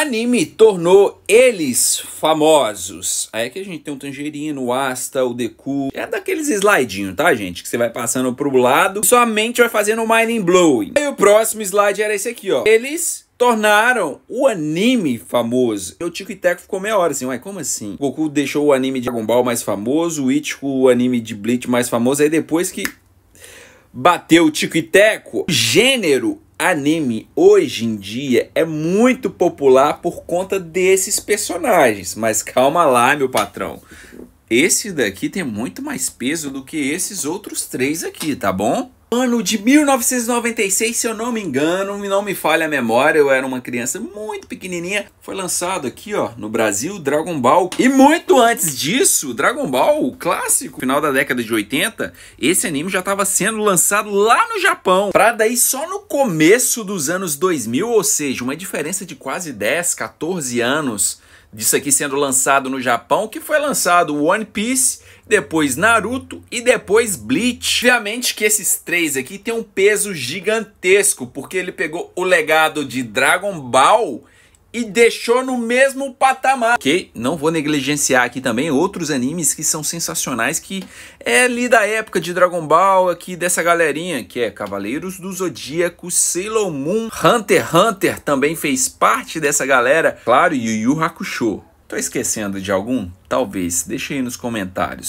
Anime tornou eles famosos. Aí é que a gente tem o Tangerino, o Asta, o Deku. É daqueles slidinhos, tá, gente? Que você vai passando pro lado e sua mente vai fazendo mind blowing. Aí o próximo slide era esse aqui, ó. Eles tornaram o anime famoso. O Tico e Teco ficou meia hora assim, ué, como assim? O Goku deixou o anime de Dragon Ball mais famoso, o Ichigo o anime de Bleach mais famoso, aí depois que bateu o Tico e Teco, o gênero anime hoje em dia é muito popular por conta desses personagens. Mas calma lá, meu patrão. Esse daqui tem muito mais peso do que esses outros três aqui, tá bom? ano de 1996, se eu não me engano, não me falha a memória, eu era uma criança muito pequenininha, foi lançado aqui, ó, no Brasil, Dragon Ball. E muito antes disso, Dragon Ball, o clássico, final da década de 80, esse anime já estava sendo lançado lá no Japão, pra daí só no começo dos anos 2000, ou seja, uma diferença de quase 10, 14 anos disso aqui sendo lançado no Japão, que foi lançado One Piece, depois Naruto e depois Bleach. Obviamente que esses três aqui têm um peso gigantesco, porque ele pegou o legado de Dragon Ball e deixou no mesmo patamar. Que não vou negligenciar aqui também outros animes que são sensacionais, que é ali da época de Dragon Ball, aqui dessa galerinha, que é Cavaleiros do Zodíaco, Sailor Moon, Hunter x Hunter também fez parte dessa galera, claro, Yu Yu Hakusho. Tô esquecendo de algum? Talvez, deixa aí nos comentários.